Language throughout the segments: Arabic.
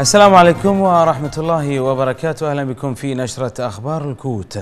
السلام عليكم ورحمة الله وبركاته أهلا بكم في نشرة أخبار الكوت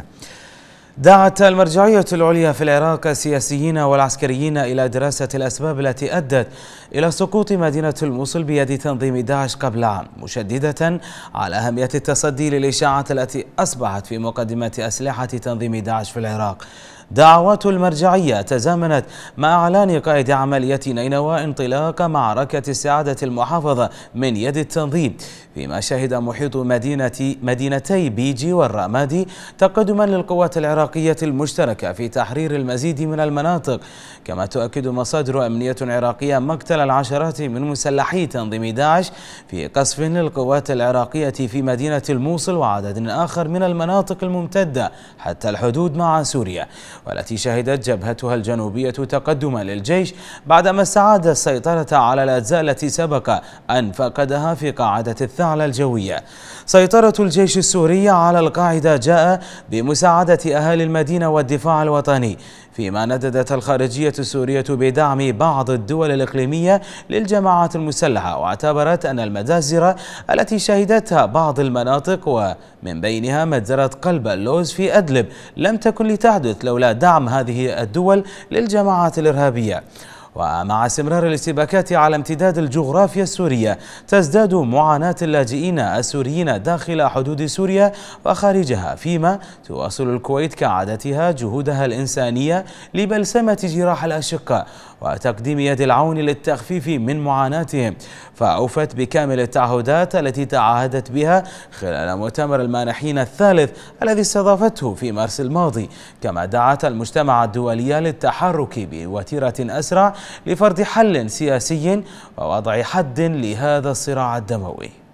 دعت المرجعية العليا في العراق السياسيين والعسكريين إلى دراسة الأسباب التي أدت إلى سقوط مدينة الموصل بيد تنظيم داعش قبل عام مشددة على أهمية التصدي للإشاعات التي أصبحت في مقدمة أسلحة تنظيم داعش في العراق دعوات المرجعية تزامنت مع إعلان قائد عملية نينوى انطلاق معركة استعادة المحافظة من يد التنظيم فيما شهد محيط مدينة مدينتي بيجي والرمادي تقدما للقوات العراقية العراقية المشتركة في تحرير المزيد من المناطق كما تؤكد مصادر أمنية عراقية مقتل العشرات من مسلحي تنظيم داعش في قصف للقوات العراقية في مدينة الموصل وعدد آخر من المناطق الممتدة حتى الحدود مع سوريا والتي شهدت جبهتها الجنوبية تقدما للجيش بعدما استعاد السيطرة على الأجزاء التي سبق أن فقدها في قاعدة الثعلة الجوية سيطرة الجيش السوري على القاعدة جاء بمساعدة أهالي شمال المدينة والدفاع الوطني فيما نددت الخارجية السورية بدعم بعض الدول الإقليمية للجماعات المسلحة واعتبرت أن المجازر التي شهدتها بعض المناطق ومن بينها مجزرة قلب اللوز في أدلب لم تكن لتحدث لولا دعم هذه الدول للجماعات الإرهابية ومع استمرار الاشتباكات على امتداد الجغرافيا السورية تزداد معاناة اللاجئين السوريين داخل حدود سوريا وخارجها فيما تواصل الكويت كعادتها جهودها الإنسانية لبلسمة جراح الأشقاء وتقديم يد العون للتخفيف من معاناتهم فأوفت بكامل التعهدات التي تعهدت بها خلال مؤتمر المانحين الثالث الذي استضافته في مارس الماضي كما دعت المجتمع الدولي للتحرك بوتيرة أسرع لفرض حل سياسي ووضع حد لهذا الصراع الدموي